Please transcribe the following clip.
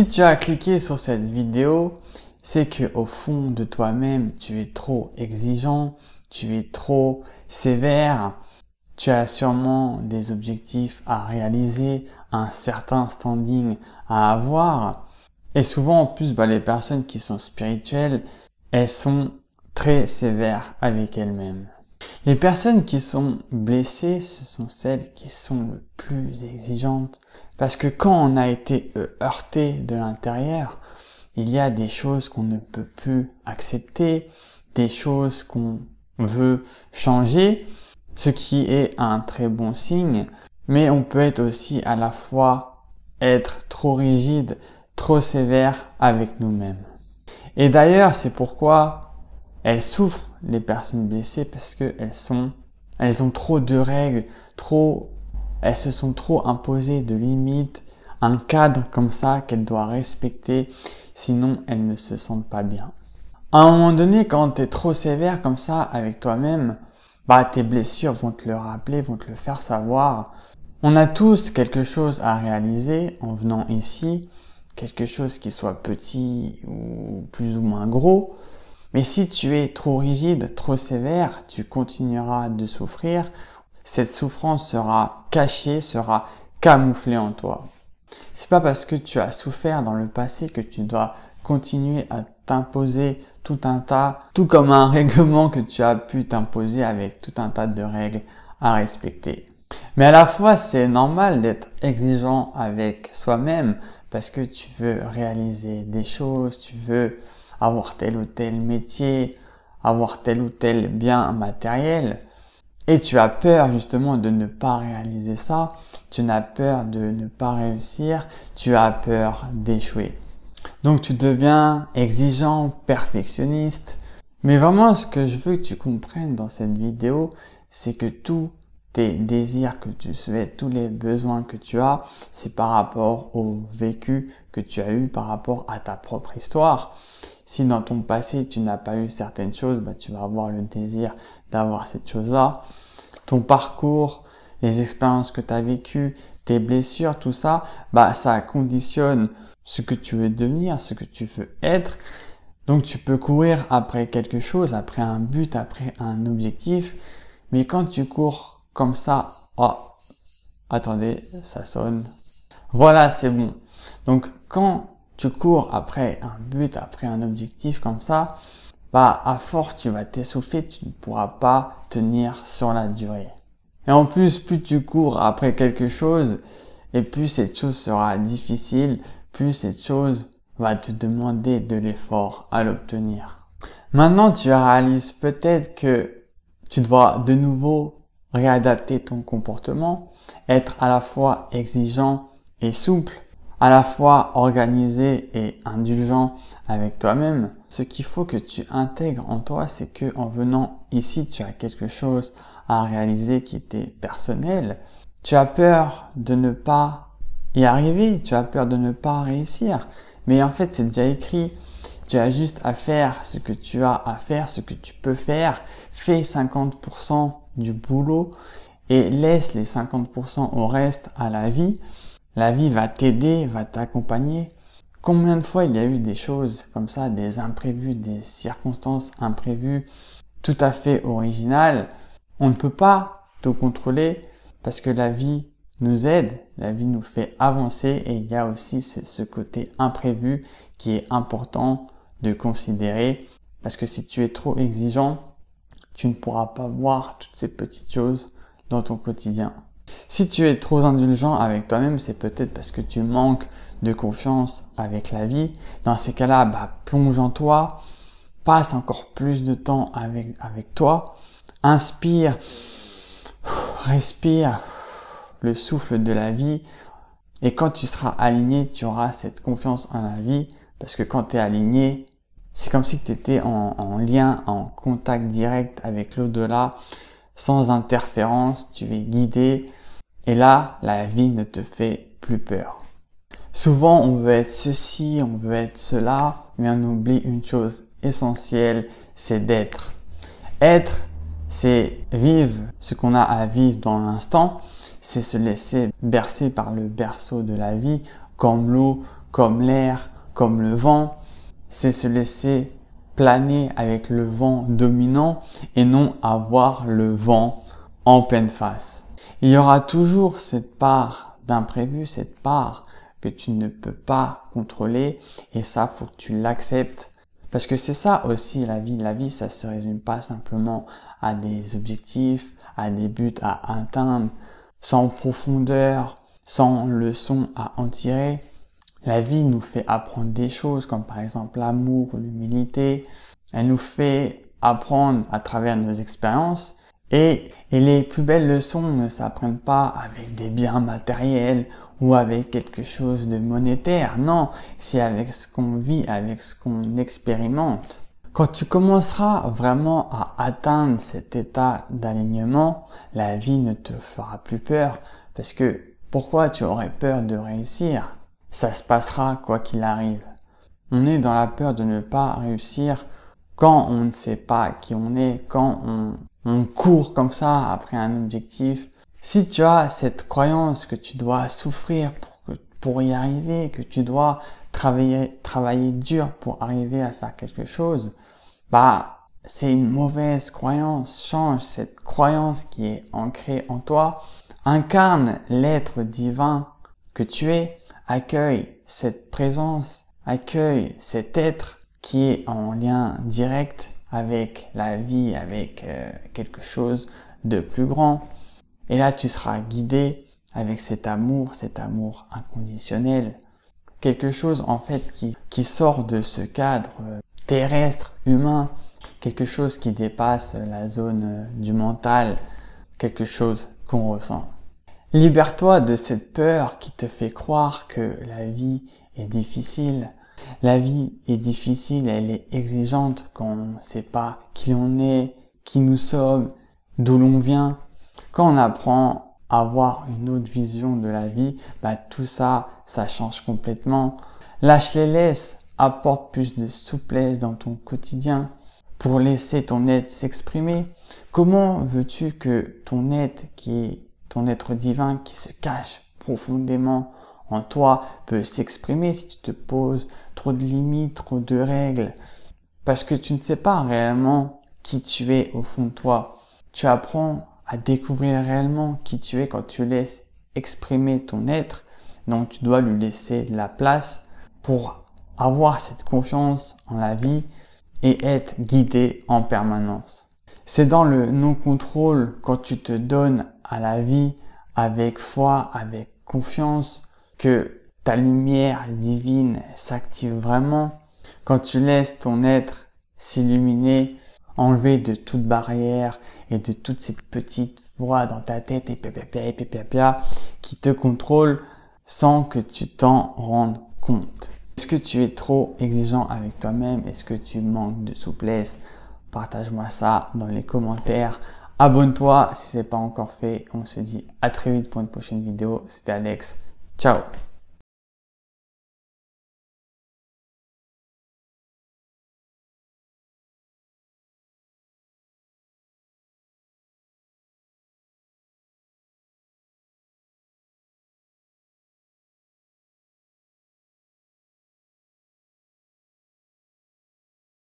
Si tu as cliqué sur cette vidéo, c'est que au fond de toi-même, tu es trop exigeant, tu es trop sévère, tu as sûrement des objectifs à réaliser, un certain standing à avoir. Et souvent, en plus, bah, les personnes qui sont spirituelles, elles sont très sévères avec elles-mêmes. Les personnes qui sont blessées, ce sont celles qui sont le plus exigeantes, parce que quand on a été euh, heurté de l'intérieur, il y a des choses qu'on ne peut plus accepter, des choses qu'on veut changer, ce qui est un très bon signe, mais on peut être aussi à la fois être trop rigide, trop sévère avec nous-mêmes. Et d'ailleurs, c'est pourquoi elles souffrent, les personnes blessées, parce qu'elles sont, elles ont trop de règles, trop elles se sont trop imposées de limites, un cadre comme ça qu'elles doivent respecter, sinon elles ne se sentent pas bien. À un moment donné, quand tu es trop sévère comme ça avec toi-même, bah tes blessures vont te le rappeler, vont te le faire savoir. On a tous quelque chose à réaliser en venant ici, quelque chose qui soit petit ou plus ou moins gros. Mais si tu es trop rigide, trop sévère, tu continueras de souffrir cette souffrance sera cachée, sera camouflée en toi. C'est pas parce que tu as souffert dans le passé que tu dois continuer à t'imposer tout un tas, tout comme un règlement que tu as pu t'imposer avec tout un tas de règles à respecter. Mais à la fois, c'est normal d'être exigeant avec soi-même parce que tu veux réaliser des choses, tu veux avoir tel ou tel métier, avoir tel ou tel bien matériel. Et tu as peur justement de ne pas réaliser ça, tu n'as peur de ne pas réussir, tu as peur d'échouer. Donc tu deviens exigeant, perfectionniste. Mais vraiment ce que je veux que tu comprennes dans cette vidéo, c'est que tous tes désirs que tu souhaites, tous les besoins que tu as, c'est par rapport au vécu que tu as eu, par rapport à ta propre histoire. Si dans ton passé tu n'as pas eu certaines choses, bah, tu vas avoir le désir d'avoir cette chose-là. Ton parcours, les expériences que tu as vécues, tes blessures, tout ça, bah ça conditionne ce que tu veux devenir, ce que tu veux être. Donc tu peux courir après quelque chose, après un but, après un objectif, mais quand tu cours comme ça, oh, attendez, ça sonne. Voilà, c'est bon. Donc quand tu cours après un but, après un objectif comme ça, bah, à force, tu vas t'essouffler, tu ne pourras pas tenir sur la durée. Et en plus, plus tu cours après quelque chose, et plus cette chose sera difficile, plus cette chose va te demander de l'effort à l'obtenir. Maintenant, tu réalises peut-être que tu dois de nouveau réadapter ton comportement, être à la fois exigeant et souple à la fois organisé et indulgent avec toi-même, ce qu'il faut que tu intègres en toi, c'est que en venant ici, tu as quelque chose à réaliser qui était personnel. Tu as peur de ne pas y arriver, tu as peur de ne pas réussir. Mais en fait, c'est déjà écrit. Tu as juste à faire ce que tu as à faire, ce que tu peux faire. Fais 50% du boulot et laisse les 50% au reste à la vie. La vie va t'aider, va t'accompagner. Combien de fois il y a eu des choses comme ça, des imprévus, des circonstances imprévues, tout à fait originales. On ne peut pas tout contrôler parce que la vie nous aide, la vie nous fait avancer et il y a aussi ce côté imprévu qui est important de considérer parce que si tu es trop exigeant, tu ne pourras pas voir toutes ces petites choses dans ton quotidien. Si tu es trop indulgent avec toi-même, c'est peut-être parce que tu manques de confiance avec la vie. Dans ces cas-là, bah, plonge en toi, passe encore plus de temps avec, toi, inspire, respire le souffle de la vie. Et quand tu seras aligné, tu auras cette confiance en la vie. Parce que quand tu es aligné, c'est comme si tu étais en, lien, en contact direct avec l'au-delà sans interférence, tu es guidé. Et là, la vie ne te fait plus peur. Souvent, on veut être ceci, on veut être cela, mais on oublie une chose essentielle, c'est d'être. Être, c'est vivre ce qu'on a à vivre dans l'instant, c'est se laisser bercer par le berceau de la vie, comme l'eau, comme l'air, comme le vent, c'est se laisser planer avec le vent dominant et non avoir le vent en pleine face. Il y aura toujours cette part d'imprévu, cette part que tu ne peux pas contrôler et ça faut que tu l'acceptes parce que c'est ça aussi la vie. La vie, ça se résume pas simplement à des objectifs, à des buts à atteindre, sans profondeur, sans leçon à en tirer. La vie nous fait apprendre des choses comme par exemple l'amour ou l'humilité. Elle nous fait apprendre à travers nos expériences. Et, et les plus belles leçons ne s'apprennent pas avec des biens matériels ou avec quelque chose de monétaire. Non, c'est avec ce qu'on vit, avec ce qu'on expérimente. Quand tu commenceras vraiment à atteindre cet état d'alignement, la vie ne te fera plus peur parce que pourquoi tu aurais peur de réussir ça se passera quoi qu'il arrive. On est dans la peur de ne pas réussir quand on ne sait pas qui on est, quand on, court comme ça après un objectif. Si tu as cette croyance que tu dois souffrir pour, y arriver, que tu dois travailler, travailler dur pour arriver à faire quelque chose, bah, c'est une mauvaise croyance. Change cette croyance qui est ancrée en toi. Incarne l'être divin que tu es Accueille cette présence, accueille cet être qui est en lien direct avec la vie, avec euh, quelque chose de plus grand. Et là, tu seras guidé avec cet amour, cet amour inconditionnel. Quelque chose, en fait, qui, qui sort de ce cadre euh, terrestre, humain. Quelque chose qui dépasse la zone euh, du mental. Quelque chose qu'on ressent. Libère-toi de cette peur qui te fait croire que la vie est difficile. La vie est difficile, elle est exigeante quand on ne sait pas qui on est, qui nous sommes, d'où l'on vient. Quand on apprend à avoir une autre vision de la vie, bah tout ça, ça change complètement. Lâche les laisse, apporte plus de souplesse dans ton quotidien pour laisser ton être s'exprimer. Comment veux-tu que ton être qui est ton être divin qui se cache profondément en toi peut s'exprimer si tu te poses trop de limites, trop de règles, parce que tu ne sais pas réellement qui tu es au fond de toi. Tu apprends à découvrir réellement qui tu es quand tu laisses exprimer ton être, donc tu dois lui laisser la place pour avoir cette confiance en la vie et être guidé en permanence. C'est dans le non-contrôle quand tu te donnes à la vie avec foi, avec confiance, que ta lumière divine s'active vraiment, quand tu laisses ton être s'illuminer, enlever de toute barrière et de toutes ces petites voix dans ta tête et pia, pia, pia, qui te contrôlent sans que tu t'en rendes compte. Est-ce que tu es trop exigeant avec toi-même Est-ce que tu manques de souplesse Partage-moi ça dans les commentaires. Abonne-toi si ce n'est pas encore fait. On se dit à très vite pour une prochaine vidéo. C'était Alex. Ciao